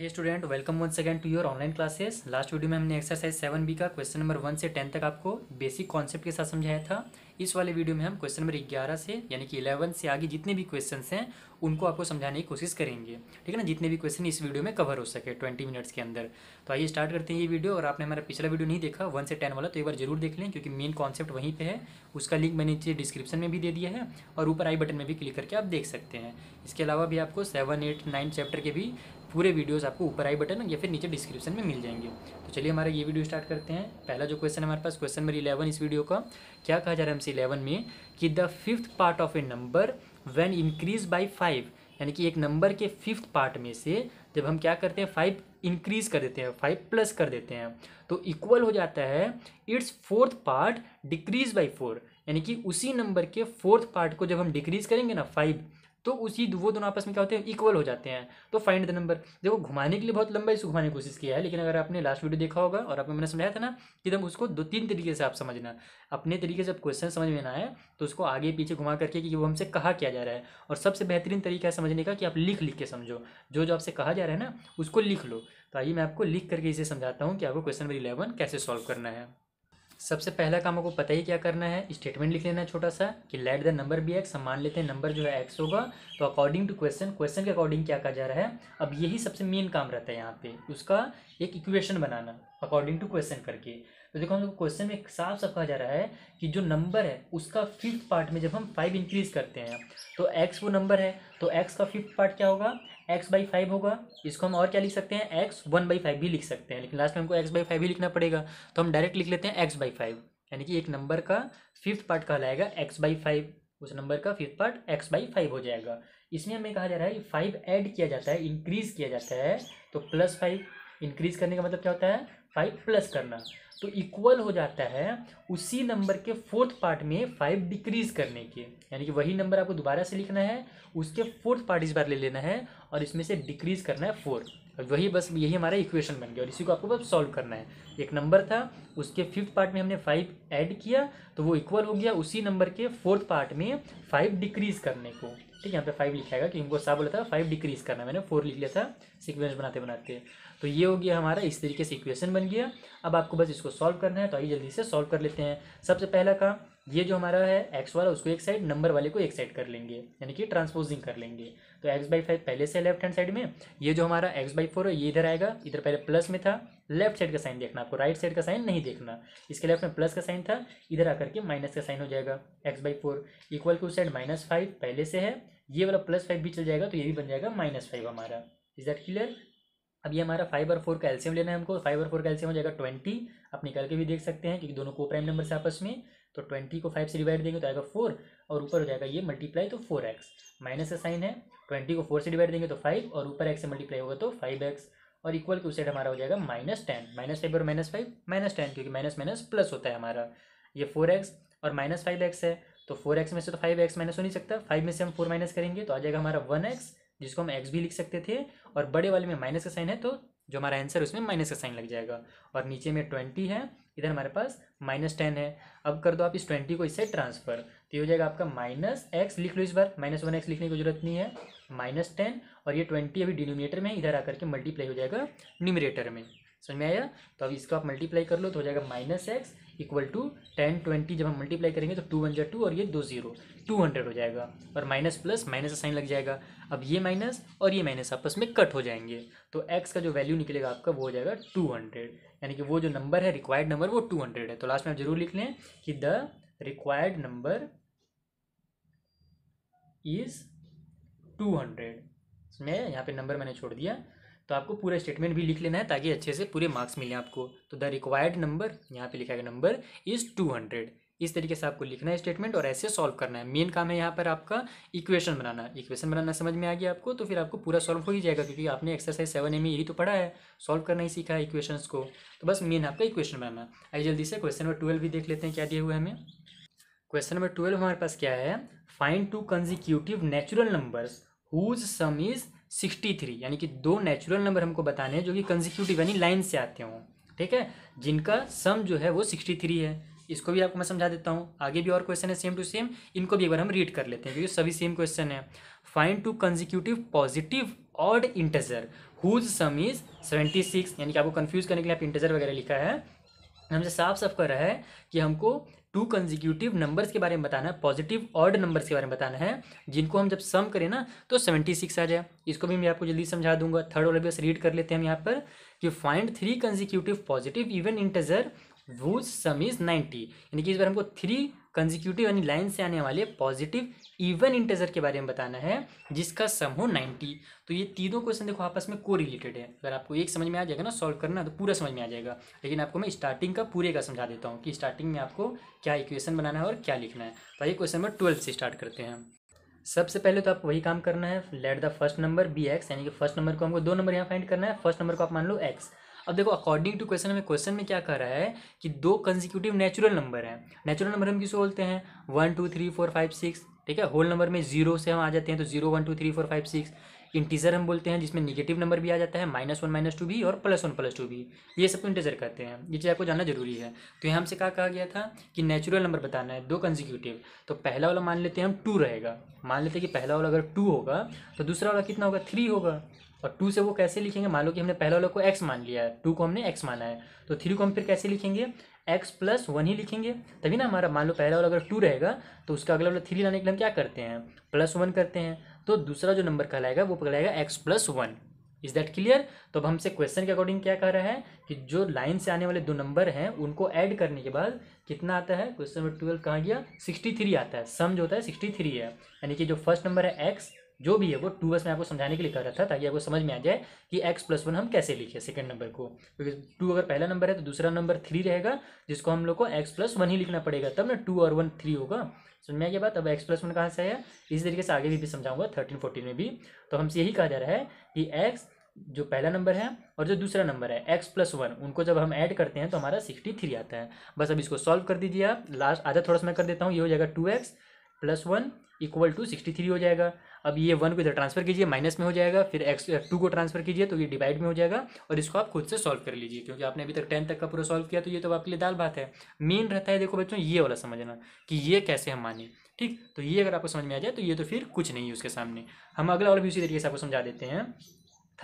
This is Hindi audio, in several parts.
hey student welcome one second to your online classes last video में हमने एक्सरसाइज सेवन बी का क्वेश्चन नंबर वन से टेन तक आपको बेसिक कॉन्सेप्ट के साथ समझाया था इस वाले वीडियो में हम क्वेश्चन नंबर ग्यारह से यानी कि इलेवन से आगे जितने भी क्वेश्चन हैं उनको आपको समझाने की कोशिश करेंगे ठीक है ना जितने भी क्वेश्चन इस वीडियो में कवर हो सके ट्वेंटी मिनट्स के अंदर तो आइए स्टार्ट करते हैं ये वीडियो और आपने हमारा पिछला वीडियो नहीं देखा वन से टेन वाला तो एक बार जरूर देख लें क्योंकि मेन कॉन्सेप्ट वहीं पर है उसका लिंक मैंने नीचे डिस्क्रिप्शन में भी दे दिया है और ऊपर आई बटन में भी क्लिक करके आप देख सकते हैं इसके अलावा भी आपको सेवन एट नाइन चैप्टर के भी पूरे वीडियोस आपको ऊपर आई बटन या फिर नीचे डिस्क्रिप्शन में मिल जाएंगे तो चलिए हमारा ये वीडियो स्टार्ट करते हैं पहला जो क्वेश्चन हमारे पास क्वेश्चन नंबर इलेवन इस वीडियो का क्या कहा जा रहा है हमसे इलेवन में कि the fifth part of a number when increase by five यानी कि एक नंबर के फिफ्थ पार्ट में से जब हम क्या करते हैं फाइव इंक्रीज कर देते हैं फाइव प्लस कर देते हैं तो इक्वल हो जाता है its fourth part decrease by four यानी कि उसी नंबर के फोर्थ पार्ट को जब हम डिक्रीज करेंगे ना फाइव तो उसी वो दोनों आपस में क्या होते हैं इक्वल हो जाते हैं तो फाइंड द नंबर देखो घुमाने के लिए बहुत लंबा इसको घुमाने की कोशिश किया है लेकिन अगर आपने लास्ट वीडियो देखा होगा और आपको मैंने समझाया था ना कि तब उसको दो तीन तरीके से आप समझना अपने तरीके से जब क्वेश्चन समझ में ना आए तो उसको आगे पीछे घुमा करके कि वो हमसे कहा क्या जा रहा है और सबसे बेहतरीन तरीका है समझने का कि आप लिख लिख के समझो जो जो आपसे कहा जा रहा है ना उसको लिख लो तो आइए मैं आपको लिख करके इसे समझाता हूँ कि आपको क्वेश्चन नंबर इलेवन कैसे सॉल्व करना है सबसे पहला काम आपको पता ही क्या करना है स्टेटमेंट लिख लेना छोटा सा कि let the number be x हम मान लेते हैं नंबर जो है एक्स होगा तो अकॉर्डिंग टू क्वेश्चन क्वेश्चन के अकॉर्डिंग क्या कहा जा रहा है अब यही सबसे मेन काम रहता है यहाँ पे उसका एक इक्वेशन बनाना अकॉर्डिंग टू क्वेश्चन करके तो देखो हम लोग क्वेश्चन में साफ साफ कहा जा रहा है कि जो नंबर है उसका फिफ्थ पार्ट में जब हम फाइव इंक्रीज करते हैं तो एक्स वो नंबर है तो एक्स का फिफ्थ पार्ट क्या होगा एक्स बाई फाइव होगा इसको हम और क्या लिख सकते हैं एक्स वन बाई फाइव भी लिख सकते हैं लेकिन लास्ट में हमको एक्स बाई फाइव ही लिखना पड़ेगा तो हम डायरेक्ट लिख लेते हैं एक्स बाई फाइव यानी कि एक नंबर का फिफ्थ पार्ट कहलाएगा एक्स बाई फाइव उस नंबर का fifth part x by five हो जाएगा इसमें हमें कहा जा रहा है कि फाइव ऐड किया जाता है इंक्रीज किया जाता है तो प्लस फाइव इंक्रीज करने का मतलब क्या होता है फाइव प्लस करना तो इक्वल हो जाता है उसी नंबर के फोर्थ पार्ट में फाइव डिक्रीज करने के यानी कि वही नंबर आपको दोबारा से लिखना है उसके फोर्थ पार्ट इस बार ले लेना है और इसमें से डिक्रीज करना है फोर और वही बस यही हमारा इक्वेशन बन गया और इसी को आपको बस सॉल्व करना है एक नंबर था उसके फिफ्थ पार्ट में हमने फाइव ऐड किया तो वो इक्वल हो गया उसी नंबर के फोर्थ पार्ट में फाइव डिक्रीज करने को ठीक है यहाँ पे फाइव लिखाएगा क्योंकि हमको साफ बोला था फाइव डिक्रीज करना मैंने फोर लिख लिया था सिक्वेंस बनाते बनाते तो ये हो गया हमारा इस तरीके से इक्वेशन बन गया अब आपको बस इसको सॉल्व करना है तो आइए जल्दी से सॉल्व कर लेते हैं सबसे पहला काम ये जो हमारा है एक्स वाला उसको एक साइड नंबर वाले को एक साइड कर लेंगे यानी कि ट्रांसपोजिंग कर लेंगे तो एक्स बाई फाइव पहले से लेफ्ट हैंड साइड में ये जो हमारा एक्स बाई फोर है ये इधर आएगा इधर पहले प्लस में था लेफ्ट साइड का साइन देखना आपको राइट साइड का साइन नहीं देखना इसके लेफ्ट में प्लस का साइन था इधर आकर के माइनस का साइन हो जाएगा x by four equal to side minus five पहले से है ये वाला प्लस फाइव भी चल जाएगा तो ये भी बन जाएगा माइनस फाइव हमारा इज दैट क्लियर अब ये हमारा फाइव और फोर का एल्सियम लेना है हमको फाइव और फोर का एल्सियम हो जाएगा ट्वेंटी आप निकाल के भी देख सकते हैं क्योंकि दोनों को प्राइम नंबर से आपस में तो ट्वेंटी को फाइव से डिवाइड देंगे तो आएगा फोर और ऊपर हो जाएगा ये मल्टीप्लाई तो फोर एक्स माइनस का साइन है ट्वेंटी को फोर से डिवाइड देंगे तो फाइव और ऊपर एक्स से मल्टीप्लाई होगा तो फाइव एक्स और इक्वल के उस साइड हमारा हो जाएगा माइनस टेन माइनस फाइव और माइनस फाइव माइनस टेन क्योंकि माइनस माइनस प्लस होता है हमारा ये फोर एक्स और माइनस फाइव एक्स है तो फोर एक्स में से तो फाइव एक्स माइनस हो नहीं सकता फाइव में से हम फोर माइनस करेंगे तो आ जाएगा हमारा वन एक्स जिसको हम एक्स भी लिख सकते थे और बड़े वाले में माइनस का साइन है तो जो हमारा आंसर उसमें माइनस का साइन लग जाएगा और नीचे में ट्वेंटी है इधर हमारे पास माइनस टेन है अब कर दो आप इस ट्वेंटी को इससे ट्रांसफर तो ये हो जाएगा आपका माइनस एक्स लिख लो इस बार माइनस वन एक्स लिखने की जरूरत नहीं है माइनस टेन और ये ट्वेंटी अभी डिनोमिनेटर में इधर आकर के मल्टीप्लाई हो जाएगा न्यूमिनेटर में समझ में आया तो अब इसको आप मल्टीप्लाई कर लो तो हो जाएगा minus x equal to ten twenty जब हम मल्टीप्लाई करेंगे तो टू वन जो टू और ये दो जीरो टू हंड्रेड हो जाएगा और माइनस प्लस माइनस का साइन लग जाएगा अब ये माइनस और ये माइनस आपस में कट हो जाएंगे तो एक्स का जो वैल्यू निकलेगा आपका वो हो जाएगा टू हंड्रेड यानी कि वो जो नंबर है रिक्वायर्ड नंबर वो टू हंड्रेड है तो लास्ट में आप जरूर लिख लें कि the required number is two hundred इसमें यहाँ पे नंबर मैंने छोड़ दिया तो आपको पूरा स्टेटमेंट भी लिख लेना है ताकि अच्छे से पूरे मार्क्स मिले आपको तो द रिक्वायर्ड नंबर यहाँ पे लिखा गया नंबर इज़ टू हंड्रेड इस तरीके से आपको लिखना है स्टेटमेंट और ऐसे सॉल्व करना है मेन काम है यहाँ पर आपका इक्वेशन बनाना इक्वेशन बनाना समझ में आ गया आपको तो फिर आपको पूरा सॉल्व हो ही जाएगा क्योंकि आपने एक्सरसाइज सेवन एम यही तो पढ़ा है सॉल्व करना ही सीखा है इक्वेशन को तो बस मेन आपका इक्वेशन बनाना आइए जल्दी से क्वेश्चन नंबर ट्वेल्व भी देख लेते हैं क्या दिए हुए हमें क्वेश्चन नंबर ट्वेल्व हमारे पास क्या है find two consecutive natural numbers whose sum is sixty three यानी कि दो नेचुरल नंबर हमको बताने हैं जो कि कंजिक्यूटिव यानी लाइन से आते हों ठीक है जिनका सम जो है वो सिक्सटी थ्री है इसको भी आपको मैं समझा देता हूँ आगे भी और क्वेश्चन है सेम टू सेम इनको भी एक बार हम रीड कर लेते हैं क्योंकि सभी सेम क्वेश्चन है find two consecutive positive odd integer whose sum is seventy six यानी कि आपको कन्फ्यूज करने के लिए आप इंटेजर वगैरह लिखा है हमसे साफ साफ कर रहा है कि हमको टू कंजिक्यूटिव नंबर्स के बारे में बताना है पॉजिटिव ऑर्ड नंबर्स के बारे में बताना है जिनको हम जब सम करें ना तो सेवेंटी सिक्स आ जाए इसको भी मैं आपको जल्दी समझा दूंगा थर्ड वाला भी बस रीड कर लेते हैं हम यहाँ पर कि find three consecutive positive even integer whose sum is ninety यानी कि इस बार हमको थ्री कंजिक्यूटिव यानी लाइन से आने वाले पॉजिटिव इवन इंटेजर के बारे में बताना है जिसका सम हो नाइन्टी तो ये तीनों क्वेश्चन देखो आपस में को रिलेटेड है अगर आपको एक समझ में आ जाएगा ना सॉल्व करना तो पूरा समझ में आ जाएगा लेकिन आपको मैं स्टार्टिंग का पूरे का समझा देता हूँ कि स्टार्टिंग में आपको क्या इक्वेशन बनाना है और क्या लिखना है तो ये क्वेश्चन नंबर ट्वेल्थ से स्टार्ट करते हैं सबसे पहले तो आप वही काम करना है let the first number be x यानी कि फर्स्ट नंबर को हमको दो नंबर यहाँ फाइंड करना है फर्स्ट नंबर को आप मान लो एक्स अब देखो अकॉर्डिंग टू क्वेश्चन में क्वेश्चन में क्या कह रहा है कि दो कंजिक्यूटिव नेचुरल नंबर हैं नेचुरल नंबर हम किसको बोलते हैं one two three four five six ठीक है होल नंबर में जीरो से हम आ जाते हैं तो zero one two three four five six integer हम बोलते हैं जिसमें निगेटिव नंबर भी आ जाता है माइनस वन माइनस टू भी और प्लस वन प्लस टू भी ये सबको इंटीजर कहते हैं ये चीज़ आपको जानना जरूरी है तो यहाँ हमसे क्या कहा गया था कि नेचुरल नंबर बताना है दो कंजिक्यूटिव तो पहला वाला मान लेते हैं हम टू रहेगा मान लेते हैं कि पहला वाला अगर टू होगा तो दूसरा वाला कितना होगा थ्री होगा और टू से वो कैसे लिखेंगे मान लो कि हमने पहला वाला को एक्स मान लिया है टू को हमने एक्स माना है तो थ्री को हम फिर कैसे लिखेंगे एक्स प्लस वन ही लिखेंगे तभी ना हमारा मान लो पहला वाला अगर टू रहेगा तो उसका अगला वाला थ्री लाने के लिए हम क्या करते हैं प्लस वन करते हैं तो दूसरा जो नंबर कहलाएगा वो कहलाएगा x plus one is that clear तो अब हमसे क्वेश्चन के अकॉर्डिंग क्या कह रहा है कि जो लाइन से आने वाले दो नंबर हैं उनको ऐड करने के बाद कितना आता है क्वेश्चन नंबर ट्वेल्व कहाँ गया सिक्सटी थ्री आता है सम जो होता है सिक्सटी थ्री है यानी कि जो फर्स्ट नंबर है एक्स जो भी है वो टू बस मैं आपको समझाने के लिए कर रहा था ताकि आपको समझ में आ जाए कि एक्स प्लस वन हम कैसे लिखे सेकंड नंबर को क्योंकि टू अगर पहला नंबर है तो दूसरा नंबर थ्री रहेगा जिसको हम लोग को एक्स प्लस वन ही लिखना पड़ेगा तब ना टू और वन थ्री होगा समझ में आ गया बात अब एक्स प्लस वन कहाँ से आया इसी तरीके से आगे भी, भी समझाऊंगा थर्टीन फोर्टीन में भी तो हमसे यही कहा जा रहा है कि एक्स जो पहला नंबर है और जो दूसरा नंबर है एक्स प्लस वन उनको जब हम ऐड करते हैं तो हमारा सिक्सटी थ्री आता है बस अब इसको सॉल्व कर दीजिए आप लास्ट आधा थोड़ा सा मैं कर देता हूँ ये हो जाएगा two x plus one equal to sixty three हो जाएगा अब ये वन को इधर ट्रांसफर कीजिए माइनस में हो जाएगा फिर एक्स टू uh, को ट्रांसफर कीजिए तो ये डिवाइड में हो जाएगा और इसको आप खुद से सॉल्व कर लीजिए क्योंकि आपने अभी तक टेन तक का पूरा सॉल्व किया तो ये तो आपके लिए दाल बात है मेन रहता है देखो बच्चों ये वाला समझना कि ये कैसे हम माने ठीक तो ये अगर आपको समझ में आ जाए तो ये तो फिर कुछ नहीं है उसके सामने हम अगला और भी उसी तरीके से आपको समझा देते हैं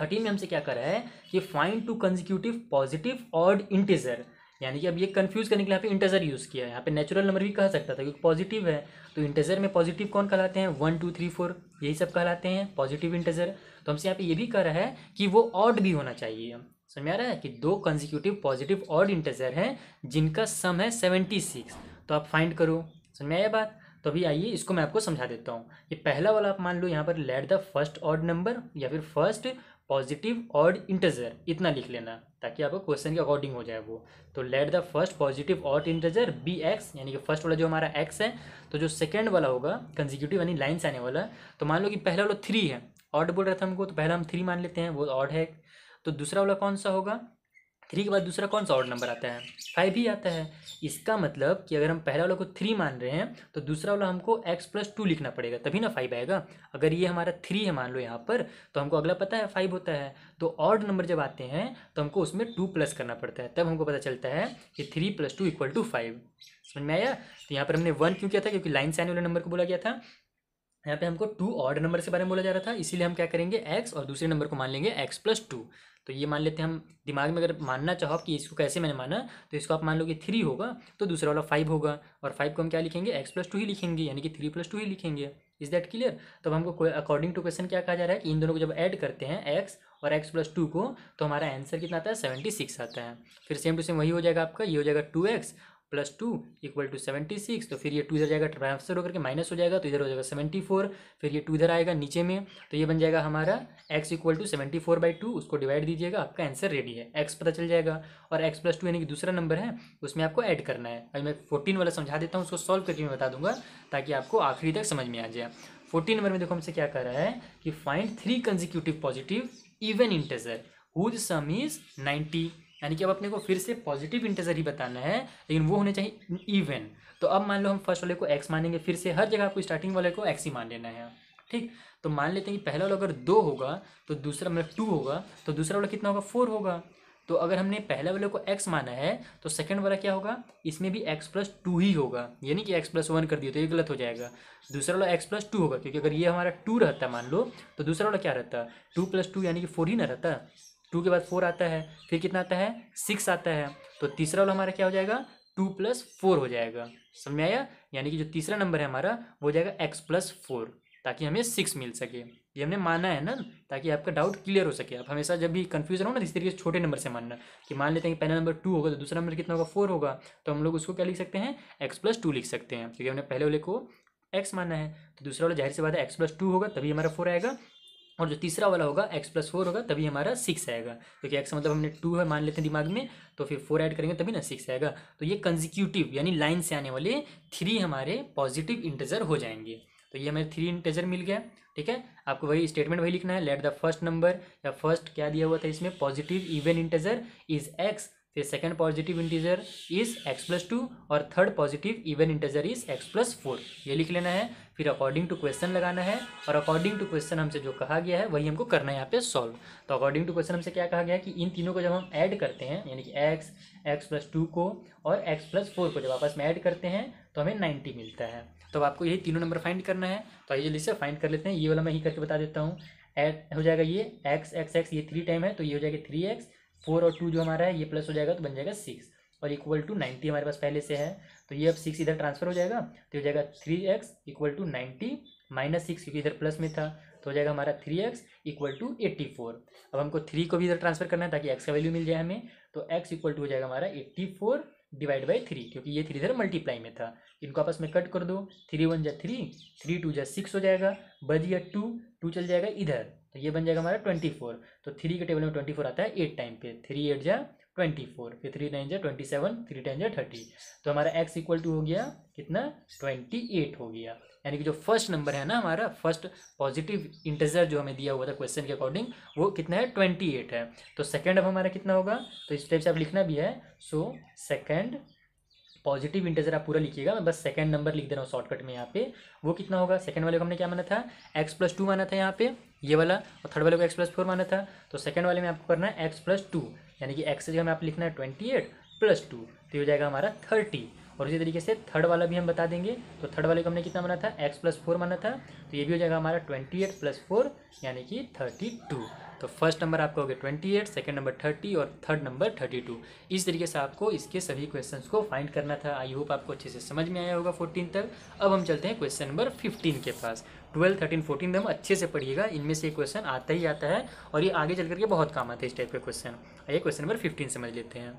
थर्टीन में हमसे क्या कर रहा है कि find two consecutive positive odd integer यानी कि अब ये कंफ्यूज करने के लिए यहाँ पे इंटीजर यूज़ किया है यहाँ पे नेचुरल नंबर भी कह सकता था क्योंकि पॉजिटिव है तो इंटेजर में पॉजिटिव कौन कहलाते हैं वन टू थ्री फोर यही सब कहलाते हैं पॉजिटिव इंटेजर तो हमसे यहाँ पे ये भी कह रहा है कि वो ऑड भी होना चाहिए समझ में आ रहा है कि दो कंजिक्यूटिव पॉजिटिव ऑड इंटेजर हैं जिनका सम है सेवेंटी सिक्स तो आप फाइंड करो समझ में आया बात तो अभी आइए इसको मैं आपको समझा देता हूँ ये पहला वाला आप मान लो यहाँ पर let the first odd number या फिर फर्स्ट पॉजिटिव ऑड इंटेजर इतना लिख लेना ताकि आपको क्वेश्चन के अकॉर्डिंग हो जाए वो तो let the first positive odd integer be x यानी कि फर्स्ट वाला जो हमारा एक्स है तो जो सेकेंड वाला होगा कंजिक्यूटिव यानी लाइन से आने वाला तो मान लो कि पहला वाला थ्री है ऑड बोल रहा था हमको तो पहला हम थ्री मान लेते हैं वो ऑड है तो दूसरा वाला कौन सा होगा थ्री के बाद दूसरा कौन सा ऑड नंबर आता है फाइव ही आता है इसका मतलब कि अगर हम पहला वाला को थ्री मान रहे हैं तो दूसरा वाला हमको एक्स प्लस टू लिखना पड़ेगा तभी ना फाइव आएगा अगर ये हमारा थ्री है मान लो यहाँ पर तो हमको अगला पता है फाइव होता है तो ऑर्ड नंबर जब आते हैं तो हमको उसमें टू प्लस करना पड़ता है तब हमको पता चलता है कि three plus two equal to five समझ में आया तो यहाँ पर हमने वन क्यों किया था क्योंकि लाइन से आने वाले नंबर को बोला गया था यहाँ पे हमको टू ऑर्ड नंबर के बारे में बोला जा रहा था इसीलिए हम क्या करेंगे एक्स और दूसरे नंबर को मान लेंगे एक्स प्लस टू तो ये मान लेते हैं हम दिमाग में अगर मानना चाहो कि इसको कैसे मैंने माना तो इसको आप मान लो कि थ्री होगा तो दूसरा वाला फाइव होगा और फाइव को हम क्या लिखेंगे एक्स प्लस टू ही लिखेंगे यानी कि थ्री प्लस टू ही लिखेंगे इज दैट क्लियर तो हमको अकॉर्डिंग टू क्वेश्चन क्या कहा जा रहा है कि इन दोनों को जब ऐड करते हैं एक्स और एक्स प्लस टू को तो हमारा आंसर कितना आता है सेवेंटी सिक्स आता है फिर सेम टू सेम वही हो जाएगा आपका ये हो जाएगा two x plus two equal to seventy six तो फिर ये टू इधर जाएगा ट्रांसफर होकर के माइनस हो जाएगा तो इधर हो जाएगा सेवेंटी फोर फिर ये टू इधर आएगा नीचे में तो ये बन जाएगा हमारा x equal to seventy four by two उसको डिवाइड दीजिएगा आपका आंसर रेडी है एक्स पता चल जाएगा और एक्स प्लस टू यानी कि दूसरा नंबर है उसमें आपको ऐड करना है अभी मैं फोर्टीन वाला समझा देता हूँ उसको सॉल्व करके मैं बता दूंगा ताकि आपको आखिरी तक समझ में आ जाए फोर्टीन नंबर में देखो हमसे क्या कर रहा है कि find three consecutive positive even integer whose sum is ninety यानी कि अब अपने को फिर से पॉजिटिव इंटेजर ही बताना है लेकिन वो होने चाहिए इवन तो अब मान लो हम फर्स्ट वाले को एक्स मानेंगे फिर से हर जगह आपको स्टार्टिंग वाले को एक्स ही मान लेना है ठीक तो मान लेते हैं कि पहला वाला अगर दो होगा तो दूसरा मतलब टू होगा तो दूसरा वाला कितना होगा फोर होगा तो अगर हमने पहला वाले को एक्स माना है तो सेकंड वाला क्या होगा इसमें भी एक्स प्लस टू ही होगा यानी कि एक्स प्लस वन कर दिए तो ये गलत हो जाएगा दूसरा वाला एक्स प्लस टू होगा क्योंकि अगर ये हमारा टू रहता मान लो तो दूसरा वाला क्या रहता टू प्लस टू यानी कि फोर ही ना रहता टू के बाद फोर आता है फिर कितना आता है सिक्स आता है तो तीसरा वाला हमारा क्या हो जाएगा टू प्लस फोर हो जाएगा समझ में आया यानी कि जो तीसरा नंबर है हमारा वो हो जाएगा एक्स प्लस फोर ताकि हमें सिक्स मिल सके ये हमने माना है ना ताकि आपका डाउट क्लियर हो सके आप हमेशा जब भी कन्फ्यूज रहो ना तो इस तरीके से छोटे नंबर से मानना कि मान लेते हैं कि पहला नंबर टू होगा तो दूसरा नंबर कितना होगा फोर होगा तो हम लोग उसको क्या लिख सकते हैं एक्स प्लस टू लिख सकते हैं क्योंकि हमने पहले वाले को एक्स माना है तो दूसरा वाला जाहिर से बात है एक्स प्लस टू होगा तभी हमारा फोर आएगा और जो तीसरा वाला होगा x प्लस फोर होगा तभी हमारा सिक्स आएगा क्योंकि तो x मतलब हमने टू है मान लेते हैं दिमाग में तो फिर फोर ऐड करेंगे तभी ना सिक्स आएगा तो ये कंजिक्यूटिव यानी लाइन से आने वाले थ्री हमारे पॉजिटिव इंटेजर हो जाएंगे तो ये हमारे थ्री इंटेजर मिल गया ठीक है आपको वही स्टेटमेंट वही लिखना है लेट द फर्स्ट नंबर या फर्स्ट क्या दिया हुआ था इसमें positive even integer is x फिर second positive integer is x plus two और third positive even integer is x plus four ये लिख लेना है फिर अकॉर्डिंग टू क्वेश्चन लगाना है और अकॉर्डिंग टू क्वेश्चन हमसे जो कहा गया है वही हमको करना है यहाँ पे सॉल्व तो अकॉर्डिंग टू क्वेश्चन हमसे क्या कहा गया है कि इन तीनों को जब हम ऐड करते हैं यानी कि एक्स एक्स प्लस टू को और एक्स प्लस फोर को जब आपस में ऐड करते हैं तो हमें नाइन्टी मिलता है तो आपको यही तीनों नंबर फाइंड करना है तो आइए जल्दी से फाइंड कर लेते हैं ये वाला मैं ही करके बता देता हूँ एड हो जाएगा ये एक्स एक्स एक्स ये थ्री टाइम है तो ये हो जाएगा थ्री एक्स फोर और टू जो हमारा है ये प्लस हो जाएगा तो बन जाएगा सिक्स और इक्वल टू नाइन्टी हमारे पास पहले से है तो ये अब सिक्स इधर ट्रांसफर हो जाएगा तो हो जाएगा three x equal to ninety minus six क्योंकि इधर प्लस में था तो हो जाएगा हमारा three x equal to eighty four अब हमको थ्री को भी इधर ट्रांसफर करना है ताकि एक्स का वैल्यू मिल जाए हमें तो एक्स इक्वल टू हो जाएगा हमारा eighty four divide by three क्योंकि ये थ्री इधर मल्टीप्लाई में था इनको आपस में कट कर दो थ्री वन जा थ्री थ्री टू जा सिक्स हो जाएगा बज गया टू टू चल जाएगा इधर तो ये बन जाएगा हमारा ट्वेंटी फोर तो थ्री के टेबल में ट्वेंटी फोर आता है एट टाइम पे थ्री एट जा ट्वेंटी फोर फिर थ्री नाइन जा ट्वेंटी सेवन थ्री टेन जा थर्टी तो हमारा एक्स इक्वल टू हो गया कितना ट्वेंटी एट हो गया यानी कि जो फर्स्ट नंबर है ना हमारा फर्स्ट पॉजिटिव इंटेजर जो हमें दिया हुआ था क्वेश्चन के अकॉर्डिंग वो कितना है ट्वेंटी एट है तो सेकेंड अब हमारा कितना होगा तो इस टाइप से आप लिखना भी है सो सेकेंड पॉजिटिव इंटेजर आप पूरा लिखिएगा मैं बस सेकंड नंबर लिख दे रहा हूँ शॉर्टकट में यहाँ पे वो कितना होगा सेकंड वाले को हमने क्या माना था एक्स प्लस टू माना था यहाँ पे ये वाला और थर्ड वाले को एक्स प्लस फोर माना था तो सेकंड वाले में आपको करना है एक्स प्लस टू यानी कि एक्स जगह में आप लिखना है ट्वेंटी एट प्लस टू तो ये हो जाएगा हमारा थर्टी और इसी तरीके से थर्ड वाला भी हम बता देंगे तो थर्ड वाले को हमने कितना माना था एक्स प्लस फोर माना था तो ये भी हो जाएगा हमारा ट्वेंटी एट प्लस फोर यानी कि थर्टी टू तो फर्स्ट नंबर आपका हो गया twenty eight second number thirty और थर्ड नंबर थर्टी टू इस तरीके से आपको इसके सभी क्वेश्चन को फाइंड करना था आई होप आपको अच्छे से समझ में आया होगा फोर्टीन तक अब हम चलते हैं क्वेश्चन नंबर फिफ्टीन के पास ट्वेल्व थर्टीन फोर्टीन दम अच्छे से पढ़िएगा इनमें से क्वेश्चन आता ही आता है और ये आगे चल करके बहुत काम आते हैं इस टाइप के क्वेश्चन ये क्वेश्चन नंबर फिफ्टीन समझ लेते हैं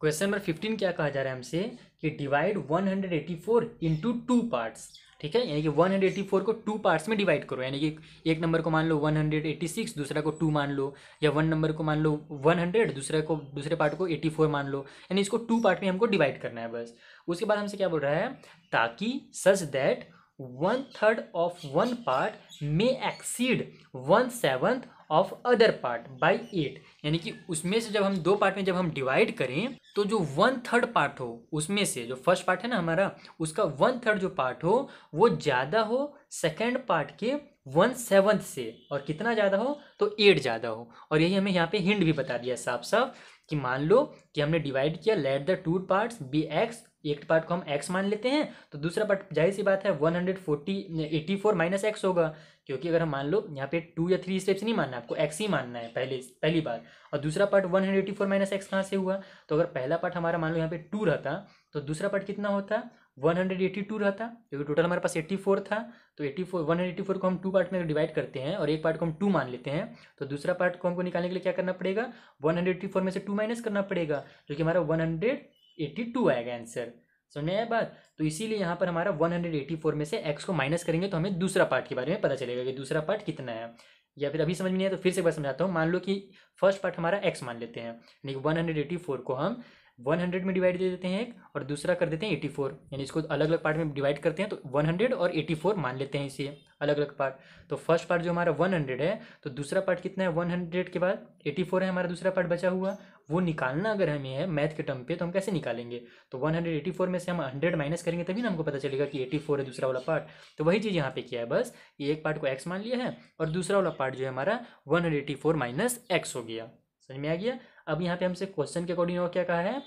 क्वेश्चन नंबर फिफ्टीन क्या कहा जा रहा है हमसे कि divide one hundred eighty four into two parts ठीक है यानी कि वन हंड्रेड फोर को टू पार्ट्स में डिवाइड करो यानी कि एक नंबर को मान लो वन हंड्रेड सिक्स दूसरा को टू मान लो या वन नंबर को मान लो वन हंड्रेड दूसरे को दूसरे पार्ट को फोर मान लो यानी इसको टू पार्ट में हमको डिवाइड करना है बस उसके बाद हमसे क्या बोल रहा है ताकि such that one third of one part में exceed one seventh of other part by eight यानी कि उसमें से जब हम दो पार्ट में जब हम डिवाइड करें तो जो वन थर्ड पार्ट हो उसमें से जो फर्स्ट पार्ट है ना हमारा उसका वन थर्ड जो पार्ट हो वो ज़्यादा हो सेकेंड पार्ट के वन सेवंथ से और कितना ज़्यादा हो तो एट ज़्यादा हो और यही हमें यहाँ पे हिंड भी बता दिया साफ साफ कि मान लो कि हमने डिवाइड किया let the two parts be x एक पार्ट को हम एक्स मान लेते हैं तो दूसरा पार्ट जाहिर सी बात है one hundred forty eighty four minus x होगा क्योंकि अगर हम मान लो यहाँ पे टू या थ्री स्टेप्स नहीं मानना आपको एक्स ही मानना है पहले पहली बार और दूसरा part one hundred eighty four minus x कहाँ से हुआ तो अगर पहला पार्ट हमारा मान लो यहाँ पे टू रहता तो दूसरा पार्ट कितना होता वन हंड्रेड एटी टू रहता क्योंकि टोटल हमारे पास एट्टी फोर था तो eighty four one hundred eighty four को हम टू पार्ट में डिवाइड करते हैं और एक पार्ट को हम टू मान लेते हैं तो दूसरा पार्ट को हमको निकालने के लिए क्या करना पड़ेगा वन हंड्रेड एटी फोर में से टू माइनस करना पड़ेगा जो कि हमारा वन हंड्रेड 182 आएगा आंसर समझ आया बात तो इसीलिए यहाँ पर हमारा 184 में से x को माइनस करेंगे तो हमें दूसरा पार्ट के बारे में पता चलेगा कि दूसरा पार्ट कितना है या फिर अभी समझ में नहीं आया तो फिर से एक बार समझाता हूँ मान लो कि फर्स्ट पार्ट हमारा x मान लेते हैं यानी कि 184 को हम वन हंड्रेड में डिवाइड दे देते हैं एक और दूसरा कर देते हैं एटी फोर यानी इसको अलग अलग पार्ट में डिवाइड करते हैं तो वन हंड्रेड और एटी फोर मान लेते हैं इसे अलग अलग पार्ट तो फर्स्ट पार्ट जो हमारा वन हंड्रेड है तो दूसरा पार्ट कितना है वन हंड्रेड के बाद एटी फोर है हमारा दूसरा पार्ट बचा हुआ वो निकालना अगर हमें है मैथ के टर्म पे तो हम कैसे निकालेंगे तो 184 में से हम 100 माइनस करेंगे तभी ना हमको पता चलेगा कि 84 है दूसरा वाला पार्ट तो वही चीज़ यहाँ पे किया है बस ये एक पार्ट को एक्स मान लिया है और दूसरा वाला पार्ट जो है हमारा हंड्रेड एटी माइनस एक्स हो गया समझ में आ गया अब यहाँ पे हमसे क्वेश्चन के अकॉर्डिंग और क्या कहा है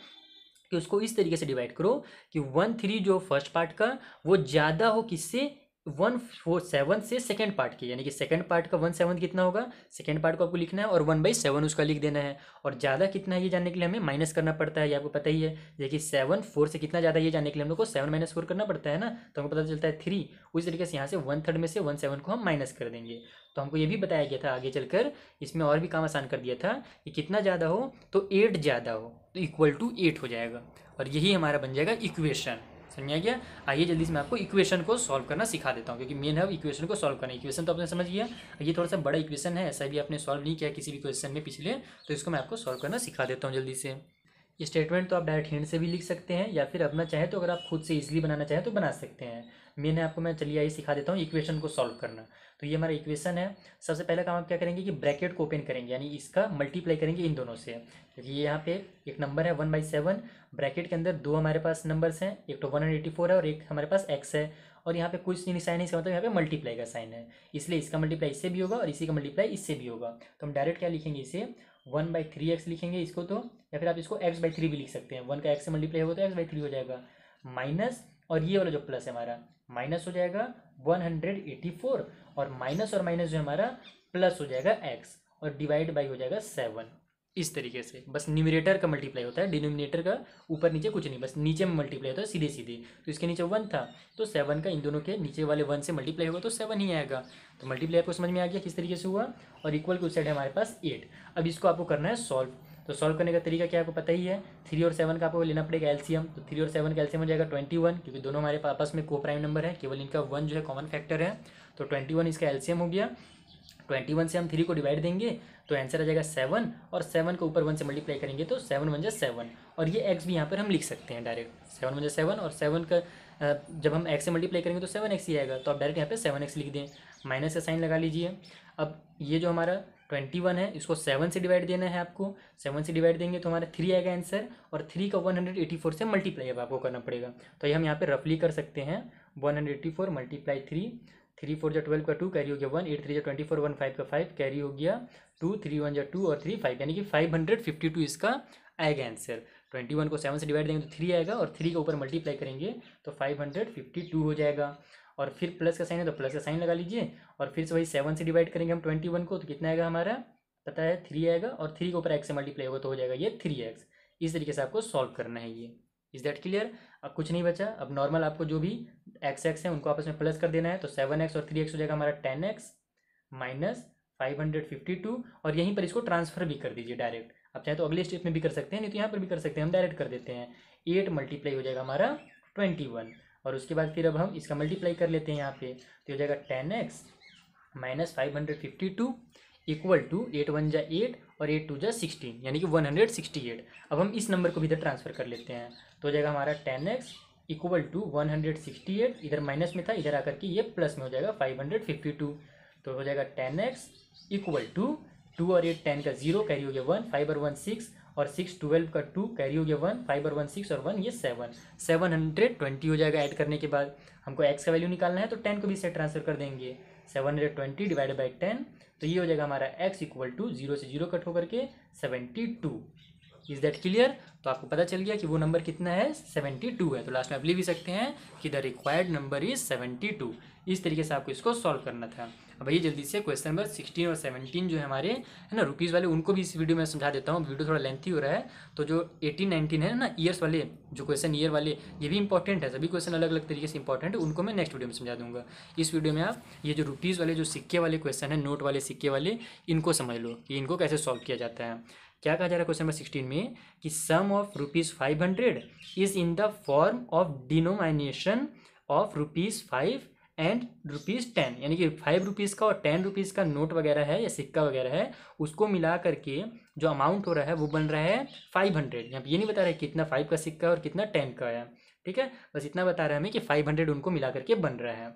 कि उसको इस तरीके से डिवाइड करो कि वन थ्री जो फर्स्ट पार्ट का वो ज़्यादा हो किससे वन फोर सेवन से सेकेंड पार्ट की यानी कि सेकेंड पार्ट का वन सेवन कितना होगा सेकेंड पार्ट को आपको लिखना है और वन बाई सेवन उसका लिख देना है और ज़्यादा कितना है ये जानने के लिए हमें माइनस करना पड़ता है ये आपको पता ही है देखिए सेवन फोर से कितना ज़्यादा ये जानने के लिए हम लोग को सेवन माइनस फोर करना पड़ता है ना तो हमको पता चलता है थ्री उसी तरीके से यहाँ से वन थर्ड में से वन सेवन को हम माइनस कर देंगे तो हमको ये भी बताया गया था आगे चलकर इसमें और भी काम आसान कर दिया था कि कितना ज़्यादा हो तो एट ज़्यादा हो तो इक्वल टू एट हो जाएगा और यही हमारा बन जाएगा इक्वेशन समझ आ गया आइए जल्दी से मैं आपको इक्वेशन को सॉल्व करना सिखा देता हूँ क्योंकि मेन है इक्वेशन को सॉल्व करना इक्वेशन तो आपने समझ लिया ये थोड़ा सा बड़ा इक्वेशन है ऐसा भी आपने सॉल्व नहीं किया किसी भी क्वेश्चन में पिछले तो इसको मैं आपको सॉल्व करना सिखा देता हूँ जल्दी से स्टेटमेंट तो आप डायरेक्ट हैंड से भी लिख सकते हैं या फिर अपना चाहे तो अगर आप खुद से इजीली बनाना चाहें तो बना सकते हैं मेन है आपको मैं चलिए आई सिखा देता हूँ इक्वेशन को सॉल्व करना तो ये हमारा इक्वेशन है सबसे पहला काम आप क्या करेंगे कि ब्रैकेट को ओपन करेंगे यानी इसका मल्टीप्लाई करेंगे इन दोनों से क्योंकि ये यहाँ पे एक नंबर है वन बाई सेवन ब्रैकेट के अंदर दो हमारे पास नंबर्स हैं एक तो वन एटी फोर है और एक हमारे पास एक्स है और यहाँ पे कुछ नहीं साइन है इसका मतलब यहाँ पे मल्टीप्लाई का साइन है इसलिए इसका मल्टीप्लाई इससे भी होगा और इसी का मल्टीप्लाई इससे भी होगा तो हम डायरेक्ट क्या लिखेंगे इसे वन बाई थ्री एक्स लिखेंगे इसको तो या फिर आप इसको एक्स बाई थ्री भी लिख सकते हैं वन का एक्स से मल्टीप्लाई होगा तो एक्स बाई थ्री हो जाएगा माइनस और ये वाला जो प्लस है हमारा माइनस हो जाएगा 184 और माइनस और माइनस जो हमारा प्लस हो जाएगा x और डिवाइड बाई हो जाएगा सेवन इस तरीके से बस न्यूमिनेटर का मल्टीप्लाई होता है डिनोमिनेटर का ऊपर नीचे कुछ नहीं बस नीचे में मल्टीप्लाई होता है सीधे सीधे तो इसके नीचे वन था तो सेवन का इन दोनों के नीचे वाले वन से मल्टीप्लाई होगा तो सेवन ही आएगा तो मल्टीप्लाई आपको समझ में आ गया किस तरीके से हुआ और इक्वल के उस साइड हमारे पास एट अब इसको आपको करना है सॉल्व तो सॉल्व करने का तरीका क्या आपको पता ही है थ्री और सेवन का आपको लेना पड़ेगा एल्सियम तो थ्री और सेवन का एल्सियम हो जाएगा ट्वेंटी वन क्योंकि दोनों हमारे आपस में को प्राइम नंबर है केवल इनका वन जो है कॉमन फैक्टर है तो ट्वेंटी वन इसका एल्सियम हो गया ट्वेंटी वन से हम थ्री को डिवाइड देंगे तो आंसर आ जाएगा सेवन और सेवन को ऊपर वन से मल्टीप्लाई करेंगे तो सेवन वन जै सेवन और ये एक्स भी यहाँ पर हम लिख सकते हैं डायरेक्ट सेवन वन जै सेवन और सेवन का जब हम एक्स से मल्टीप्लाई करेंगे तो सेवन एक्स ही आएगा तो आप डायरेक्ट यहाँ पर सेवन एक्स लिख दें माइनस का साइन लगा लीजिए अब ये जो हमारा ट्वेंटी वन है इसको सेवन से डिवाइड देना है आपको सेवन से डिवाइड देंगे तो हमारा थ्री आएगा आंसर और थ्री का वन हंड्रेड एटी फोर से मल्टीप्लाई अब आपको करना पड़ेगा तो ये हम यहाँ पे रफली कर सकते हैं one hundred eighty four multiply three three four जो ट्वेल्व का टू कैरी हो गया वन एट थ्री जो ट्वेंटी फोर वन फाइव का फाइव कैरी हो गया टू थ्री वन जो टू और थ्री फाइव यानी कि फाइव हंड्रेड फिफ्टी टू इसका आएगा आंसर ट्वेंटी वन को सेवन से डिवाइड देंगे तो थ्री आएगा और थ्री के ऊपर मल्टीप्लाई करेंगे तो फाइव हंड्रेड फिफ्टी टू हो जाएगा और फिर प्लस का साइन है तो प्लस का साइन लगा लीजिए और फिर से वही सेवन से डिवाइड करेंगे हम ट्वेंटी वन को तो कितना आएगा हमारा पता है थ्री आएगा और थ्री के ऊपर एक्स से मल्टीप्लाई होगा तो हो जाएगा ये थ्री एक्स इस तरीके से आपको सॉल्व करना है ये इज़ दैट क्लियर अब कुछ नहीं बचा अब नॉर्मल आपको जो भी एक्स एक्स है उनको आपस में प्लस कर देना है तो सेवन एक्स और थ्री एक्स हो जाएगा हमारा ten x minus five hundred fifty two और यहीं पर इसको ट्रांसफर भी कर दीजिए डायरेक्ट आप चाहे तो अगले स्टेप में भी कर सकते हैं नहीं तो यहाँ पर भी कर सकते हैं हम डायरेक्ट कर देते हैं एट मल्टीप्लाई हो जाएगा हमारा ट्वेंटी वन और उसके बाद फिर अब हम इसका मल्टीप्लाई कर लेते हैं यहाँ पे तो हो जाएगा ten x minus five hundred fifty two equal to eight one जा एट और एट टू जा सिक्सटीन यानी कि वन हंड्रेड सिक्सटी एट अब हम इस नंबर को भी इधर ट्रांसफर कर लेते हैं तो हो जाएगा हमारा ten x equal to one hundred sixty eight इधर माइनस में था इधर आकर के ये प्लस में हो जाएगा फाइव हंड्रेड फिफ्टी टू तो हो जाएगा ten x equal to two और एट टेन का जीरो कैरी हो गया वन फाइव और वन सिक्स और सिक्स ट्वेल्व का टू कैरी हो गया वन फाइव और वन सिक्स और वन ये सेवन सेवन हंड्रेड ट्वेंटी हो जाएगा ऐड करने के बाद हमको एक्स का वैल्यू निकालना है तो टेन को भी सेट ट्रांसफर कर देंगे seven hundred twenty divide by ten तो ये हो जाएगा हमारा एक्स इक्वल टू जीरो से जीरो कट होकर के seventy two is that clear तो आपको पता चल गया कि वो नंबर कितना है सेवेंटी टू है तो लास्ट में आप लिख भी सकते हैं कि the required number is seventy two इस तरीके से आपको इसको सॉल्व करना था अब आइए जल्दी से क्वेश्चन नंबर सिक्सटीन और सेवनटीन जो है हमारे है ना रुपीज़ वाले उनको भी इस वीडियो में समझा देता हूँ वीडियो थोड़ा लेंथी हो रहा है तो जो एटीन नाइनटीन है ना ईयर्स वाले जो क्वेश्चन ईयर वाले ये भी इंपॉर्टेंट है सभी क्वेश्चन अलग अलग तरीके से इंपॉर्टेंट है उनको मैं नेक्स्ट वीडियो में समझा दूंगा इस वीडियो में आप ये जो रुपीज़ वाले जो सिक्के वाले क्वेश्चन है नोट वाले सिक्के वाले इनको समझ लो कि इनको कैसे सॉल्व किया जाता है क्या कहा जा रहा है क्वेश्चन नंबर सिक्सटीन में कि sum of rupees five hundred is in the form of denomination of rupees five and rupees ten यानी कि फाइव रुपीज़ का और टेन रुपीज़ का नोट वगैरह है या सिक्का वगैरह है उसको मिला करके जो अमाउंट हो रहा है वो बन रहा है फाइव हंड्रेड यहाँ ये नहीं बता रहा है कितना फाइव का सिक्का है और कितना टेन का है ठीक है बस इतना बता रहा है हमें कि फाइव हंड्रेड उनको मिला करके बन रहा है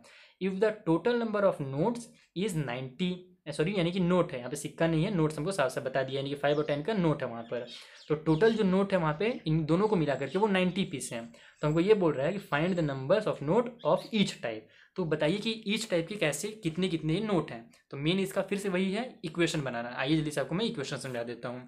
if the total number of notes is ninety sorry eh, यानी कि नोट है यहाँ पे सिक्का नहीं है नोट हमको साफ साफ बता दिया यानी कि फाइव और टेन का नोट है वहाँ पर तो टोटल जो नोट है वहाँ पे इन दोनों को मिला करके वो नाइन्टी पीस हैं तो हमको ये बोल रहा है कि find the numbers of note of each type तो बताइए कि ईच टाइप के कैसे कितने कितने नोट हैं तो मेन इसका फिर से वही है इक्वेशन बनाना आइए जल्दी से आपको मैं इक्वेशन समझा देता हूँ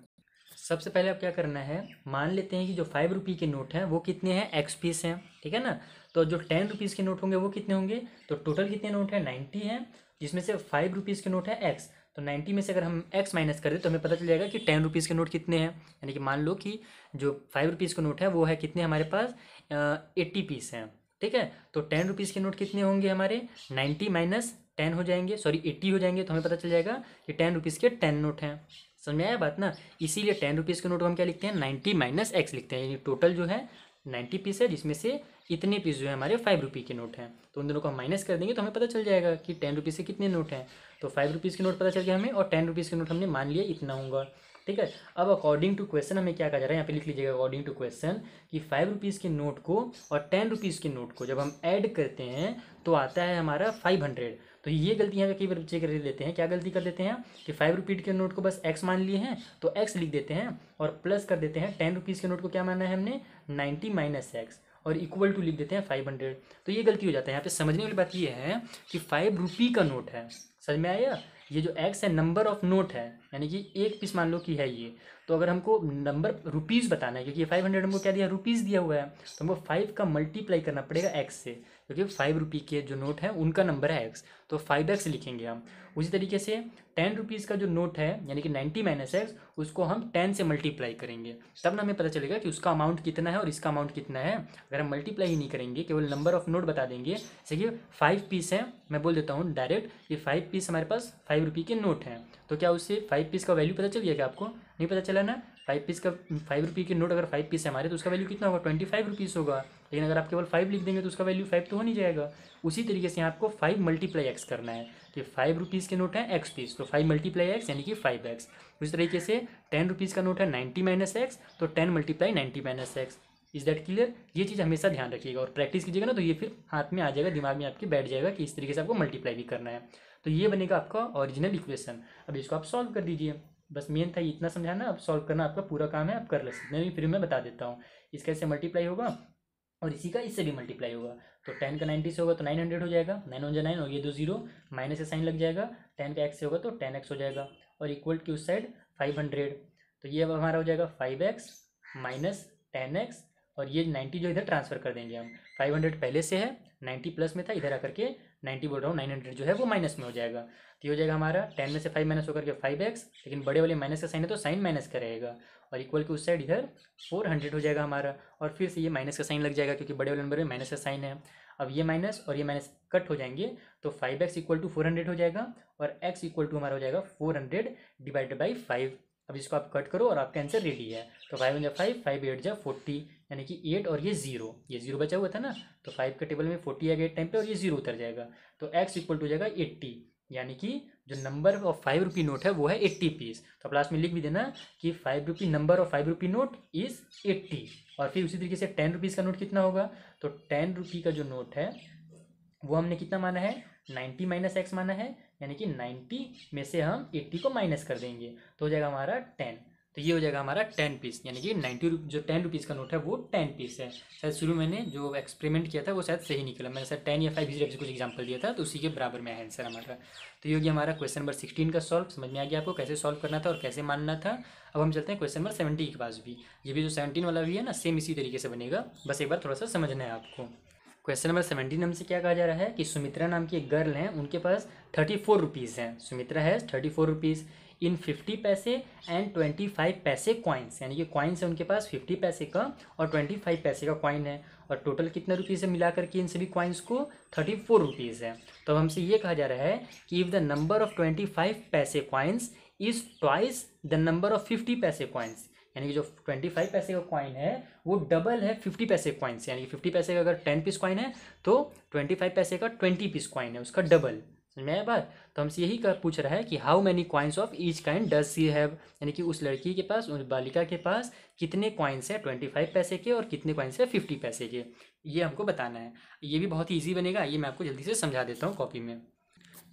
सबसे पहले आप क्या करना है मान लेते हैं कि जो फाइव रुपी के नोट हैं वो कितने हैं एक्स पीस हैं ठीक है ना तो जो टेन रुपीज़ के नोट होंगे वो कितने होंगे तो टोटल कितने नोट हैं नाइन्टी हैं जिसमें से फाइव रुपीज़ के नोट है एक्स तो नाइन्टी में से अगर हम एक्स माइनस कर दें तो हमें पता चल जाएगा कि टेन रुपीज़ के नोट कितने हैं यानी कि मान लो कि जो फाइव रुपीज़ का नोट है वो है कितने हमारे पास एट्टी पीस हैं ठीक है तो टेन रुपीज़ के नोट कितने होंगे हमारे नाइन्टी माइनस टेन हो जाएंगे सॉरी एट्टी हो जाएंगे तो हमें पता चल जाएगा कि टेन रुपीज़ के टेन नोट हैं समझ में आया बात ना इसीलिए टेन रुपीज़ के नोट को हम क्या लिखते हैं नाइन्टी माइनस एक्स लिखते हैं यानी टोटल जो है नाइन्टी पीस है जिसमें से इतने पीस जो है हमारे फाइव रुपी के नोट हैं तो उन दोनों को हम माइनस कर देंगे तो हमें पता चल जाएगा कि टेन रुपीज़ से कितने नोट हैं तो फाइव रुपीज़ के नोट पता चल गया हमें और टेन रुपीज़ के नोट हमने मान लिया इतना होगा ठीक है अब अकॉर्डिंग टू क्वेश्चन हमें क्या कहा जा रहा है यहाँ पे लिख लीजिएगा अकॉर्डिंग टू क्वेश्चन कि फाइव रुपीज़ के नोट को और टेन रुपीज़ के नोट को जब हम ऐड करते हैं तो आता है हमारा फाइव हंड्रेड तो ये गलती यहाँ पे कई बार बच्चे कर लेते हैं क्या गलती कर लेते हैं कि फाइव रुपीज़ के नोट को बस एक्स मान लिए हैं तो एक्स लिख देते हैं और प्लस कर देते हैं टेन रुपीज़ के नोट को क्या माना है हमने नाइन्टी माइनस एक्स और इक्वल टू लिख देते हैं फाइव हंड्रेड तो ये गलती हो जाता है यहाँ पे समझने वाली बात ये है कि फाइव रुपी का नोट है समझ में आया ये जो एक्स है नंबर ऑफ नोट है यानी कि एक पीस मान लो कि है ये तो अगर हमको नंबर रुपीज़ बताना है क्योंकि फाइव हंड्रेड हमको क्या दिया रुपीज़ दिया हुआ है तो हमको फाइव का मल्टीप्लाई करना पड़ेगा एक्स से क्योंकि फाइव रुपी के जो नोट हैं उनका नंबर है एक्स तो फाइव एक्स लिखेंगे हम उसी तरीके से टेन रुपीज़ का जो नोट है यानी कि नाइन्टी माइनस एक्स उसको हम टेन से मल्टीप्लाई करेंगे तब ना हमें पता चलेगा कि उसका अमाउंट कितना है और इसका अमाउंट कितना है अगर हम मल्टीप्लाई ही नहीं करेंगे केवल नंबर ऑफ नोट बता देंगे जैसे कि फाइव पीस है मैं बोल देता हूँ डायरेक्ट ये फाइव पीस हमारे पास फाइव रुपी के नोट हैं तो क्या उससे फाइव पीस का वैल्यू पता चल गया क्या आपको नहीं पता चला ना फाइव पीस का फाइव रुपी के नोट अगर फाइव पीस है हमारे तो उसका वैल्यू कितना होगा ट्वेंटी फाइव रुपीज़ होगा लेकिन अगर आप केवल फाइव लिख देंगे तो उसका वैल्यू फाइव तो हो नहीं जाएगा उसी तरीके से आपको फाइव मल्टीप्लाई एक्स करना है तो फाइव रुपीज़ के नोट है एक्स पीस तो फाइव मल्टीप्लाई एक्स यानी कि फाइव एक्स उस तरीके से टेन रुपीज़ का नोट है नाइन्टी माइनस एक्स तो ten multiply ninety minus x is that clear ये चीज़ हमेशा ध्यान रखिएगा और प्रैक्टिस कीजिएगा ना तो ये फिर हाथ में आ जाएगा दिमाग में आपके बैठ जाएगा कि इस तरीके से आपको मल्टीप्लाई भी करना है तो ये बनेगा आपका ऑरिजिनल इक्वेशन अब इसको आप सॉल्व कर दीजिए बस मेन था ये इतना समझाना अब सॉल्व करना आपका पूरा काम है आप कर ले सकते हैं फिर मैं बता देता हूँ इसका ऐसे मल्टीप्लाई होगा और इसी का इससे भी मल्टीप्लाई होगा तो टेन का नाइन्टी से होगा तो नाइन हंड्रेड हो जाएगा नाइन वन जो नाइन और ये दो जीरो माइनस से साइन लग जाएगा टेन का एक्स से होगा तो टेन एक्स हो जाएगा और इक्वल की उस साइड फाइव हंड्रेड तो ये अब हमारा हो जाएगा five x minus ten x और ये नाइन्टी जो इधर ट्रांसफ़र कर देंगे हम फाइव हंड्रेड पहले से है नाइन्टी प्लस में था इधर आकर के नाइन्टी बोल रहा हूँ नाइन हंड्रेड जो है वो माइनस में हो जाएगा तो ये हो जाएगा हमारा टेन में से फाइव माइनस होकर के फाइव एक्स लेकिन बड़े वाले माइनस का साइन है तो साइन माइनस का रहेगा और इक्वल के उस साइड इधर फोर हंड्रेड हो जाएगा हमारा और फिर से ये माइनस का साइन लग जाएगा क्योंकि बड़े वाले नंबर में माइनस का साइन है अब ये माइनस और ये माइनस कट हो जाएंगे तो five x equal to four hundred हो जाएगा और एक्स इक्वल टू हमारा हो जाएगा four hundred divided by five अब इसको आप कट करो और आपका आंसर रेडी है तो फाइव वन जो फाइव फाइव एट जो फोर्टी यानी कि एट और ये जीरो ये जीरो बचा हुआ था ना तो फाइव के टेबल में फोर्टी आ गया टाइम पे और ये जीरो उतर जाएगा तो एक्स इक्वल टू जाएगा एट्टी यानी कि जो number of five rupee note है वो है एट्टी पीस तो आप लास्ट में लिख भी देना कि five rupee number of five rupee note is eighty और फिर उसी तरीके से टेन रुपीज़ का नोट कितना होगा तो टेन रुपी का जो नोट है वो हमने कितना माना है नाइन्टी माइनस एक्स माना है यानी कि नाइन्टी में से हम एट्टी को माइनस कर देंगे तो हो जाएगा हमारा टेन तो ये हो जाएगा हमारा टेन पीस यानी कि नाइन्टी जो टेन रुपीज़ का नोट है वो टेन पीस है शायद शुरू मैंने जो एक्सपेरिमेंट किया था वो शायद सही निकला मैंने शायद टेन या फाइव जीरो कुछ एग्जाम्पल दिया था तो उसी के बराबर में आंसर हमारा तो ये हो गया हमारा क्वेश्चन नंबर सिक्सटीन का सॉल्व समझ में आ गया आपको कैसे सॉल्व करना था और कैसे मानना था अब हम चलते हैं क्वेश्चन नंबर सेवेंटी के पास भी ये भी जो सेवेंटीन वाला भी है ना सेम इसी तरीके से बनेगा बस एक बार थोड़ा सा समझना है आपको क्वेश्चन नंबर सेवेंटीन हमसे क्या कहा जा रहा है कि सुमित्रा नाम की एक गर्ल है उनके पास थर्टी फोर रुपीज़ हैं सुमित्रा है thirty four rupees in fifty paise and twenty five paise coins यानी कि कॉइन्स है उनके पास फिफ्टी पैसे का और ट्वेंटी फाइव पैसे का कॉइन है और टोटल कितने रुपीज़ है मिलाकर के इन सभी कॉइन्स को थर्टी फोर रुपीज़ है तो अब हमसे ये कहा जा रहा है कि if the number of twenty five paise coins is twice the number of fifty paise coins यानी कि जो ट्वेंटी फाइव पैसे का कॉइन है वो डबल है फिफ्टी पैसे कॉइन से यानी कि फिफ्टी पैसे का अगर टेन पीस कॉइन है तो ट्वेंटी फाइव पैसे का ट्वेंटी पीस कॉइन है उसका डबल समझ में आया बात तो हमसे यही कर पूछ रहा है कि how many coins of each kind does she have यानी कि उस लड़की के पास उस बालिका के पास कितने कॉइन्स हैं ट्वेंटी फाइव पैसे के और कितने कॉइन्स हैं फिफ्टी पैसे के ये हमको बताना है ये भी बहुत ही ईजी बनेगा ये मैं आपको जल्दी से समझा देता हूँ कॉपी में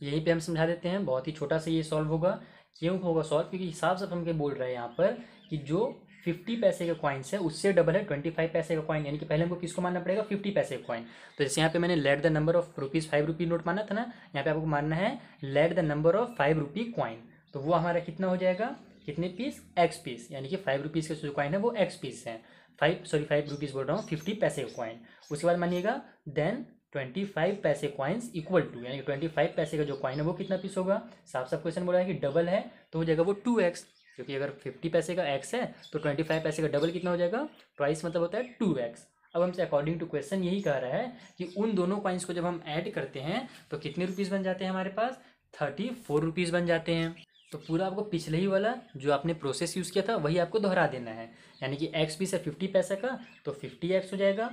यहीं पे हम समझा देते हैं बहुत ही छोटा सा ये सॉल्व होगा क्यों होगा सॉल्व क्योंकि हिसाब से हम के बोल रहे हैं यहाँ पर कि जो फिफ्टी पैसे का कॉइन्स है उससे डबल है ट्वेंटी फाइव पैसे का कॉइन यानी कि पहले हमको किसको मानना पड़ेगा फिफ्टी पैसे का कॉइन तो जैसे यहाँ पे मैंने let the number of rupees five rupee note माना था ना यहाँ पे आपको मानना है let the number of five rupee coin तो वो हमारा कितना हो जाएगा कितने पीस एक्स पीस यानी कि फाइव रुपीज़ का जो कॉइन है वो एक्स पीस है फाइव सॉरी फाइव रुपीज़ बोल रहा हूँ फिफ्टी पैसे का कॉइन उसके बाद मानिएगा then twenty five paise coins equal to यानी ट्वेंटी फाइव पैसे का जो कॉइन है वो कितना पीस होगा साफ साफ क्वेश्चन बोला है कि डबल है तो हो जाएगा वो टू एक्स क्योंकि अगर फिफ्टी पैसे का एक्स है तो ट्वेंटी फाइव पैसे का डबल कितना हो जाएगा ट्वाइस मतलब होता है टू एक्स अब हमसे अकॉर्डिंग टू क्वेश्चन यही कह रहा है कि उन दोनों क्वाइंस को जब हम ऐड करते हैं तो कितने रुपीज़ बन जाते हैं हमारे पास थर्टी फोर रुपीज़ बन जाते हैं तो पूरा आपको पिछले ही वाला जो आपने प्रोसेस यूज़ किया था वही आपको दोहरा देना है यानी कि एक्स पीस है फिफ्टी पैसे का तो फिफ्टी एक्स हो जाएगा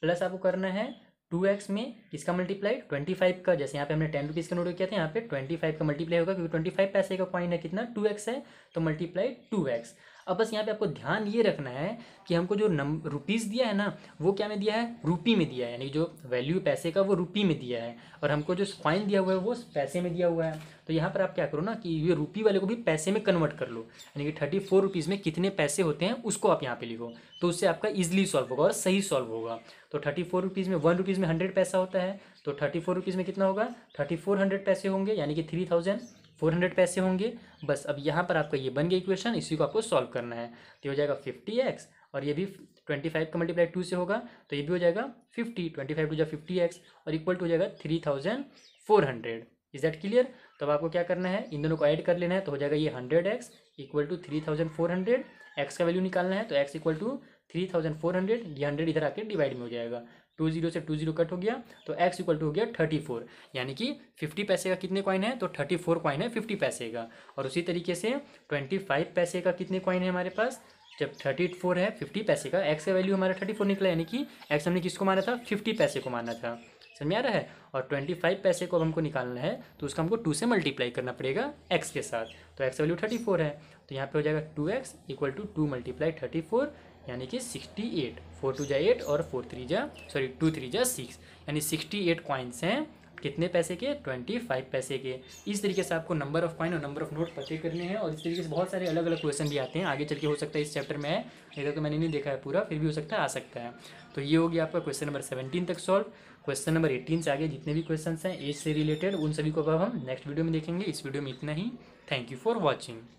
प्लस आपको करना है टू एक्स में किसका मल्टीप्लाई ट्वेंटी फाइव का जैसे यहाँ पे हमने टेन रुपीज़ का नोट किया था यहाँ पे ट्वेंटी फाइव का मल्टीप्लाई होगा क्योंकि ट्वेंटी फाइव पैसे का कॉइन है कितना टू एक्स है तो मल्टीप्लाई टू एक्स अब बस यहाँ पे आपको ध्यान ये रखना है कि हमको जो नम रुपीज़ दिया है ना वो क्या में दिया है रुपी में दिया है यानी जो वैल्यू पैसे का वो रुपी में दिया है और हमको जो फाइन दिया हुआ है वो पैसे में दिया हुआ है तो यहाँ पर आप क्या करो ना कि ये रुपी वाले को भी पैसे में कन्वर्ट कर लो यानी कि थर्टी फोर रुपीज़ में कितने पैसे होते हैं उसको आप यहाँ पर लिखो तो उससे आपका ईजिली सॉल्व होगा और सही सॉल्व होगा तो थर्टी फोर रुपीज़ में वन रुपीज़ में हंड्रेड पैसा होता है तो थर्टी फोर रुपीज़ में कितना होगा थर्टी फोर हंड्रेड पैसे होंगे यानी कि थ्री थाउजेंड फोर हंड्रेड पैसे होंगे बस अब यहाँ पर आपका ये बन गया इक्वेशन इसी को आपको सॉल्व करना है तो ये हो जाएगा फिफ्टी एक्स और ये भी ट्वेंटी फाइव का मल्टीप्लाई टू से होगा तो ये भी हो जाएगा फिफ्टी ट्वेंटी फाइव टू जा फिफ्टी एक्स और इक्वल टू हो जाएगा three thousand four hundred is that clear तो अब आपको क्या करना है इन दोनों को ऐड कर लेना है तो हो जाएगा ये hundred x equal to three thousand four hundred x का वैल्यू निकालना है तो x equal to three thousand four hundred ये हंड्रेड इधर आके डिवाइड में हो जाएगा टू जीरो से टू जीरो कट हो गया तो एक्स इक्वल टू हो गया थर्टी फोर यानी कि फिफ्टी पैसे का कितने कॉइन है तो थर्टी फोर कॉइन है फिफ्टी पैसे का और उसी तरीके से ट्वेंटी फाइव पैसे का कितने कॉइन है हमारे पास जब थर्टी फोर है फिफ्टी पैसे का एक्स का वैल्यू हमारा थर्टी फोर निकला यानी कि एक्स हमने किसको माना था फिफ्टी पैसे को माना था समझ आ रहा है और ट्वेंटी फाइव पैसे को अब हमको निकालना है तो उसका हमको टू से मल्टीप्लाई करना पड़ेगा एक्स के साथ तो एक्स वैल्यू थर्टी फोर है तो यहाँ पे हो जाएगा two x equal to two multiply thirty four यानी कि सिक्सटी एट फोर टू जा एट और फोर थ्री जा सॉरी टू थ्री जा सिक्स यानी सिक्सटी एट कॉइन्स हैं कितने पैसे के ट्वेंटी फाइव पैसे के इस तरीके से आपको नंबर ऑफ कॉइन और नंबर ऑफ नोट पते करने हैं और इस तरीके से बहुत सारे अलग अलग क्वेश्चन भी आते हैं आगे चल के हो सकता है इस चैप्टर में है इधर तो मैंने नहीं देखा है पूरा फिर भी हो सकता है आ सकता है तो ये हो गया आपका क्वेश्चन नंबर सेवेंटीन तक सॉल्व क्वेश्चन नंबर एटीन से आगे जितने भी क्वेश्चन हैं एज से रिलेटेड उन सभी को अब हम नेक्स्ट वीडियो में देखेंगे इस वीडियो में इतना ही थैंक यू फॉर वॉचिंग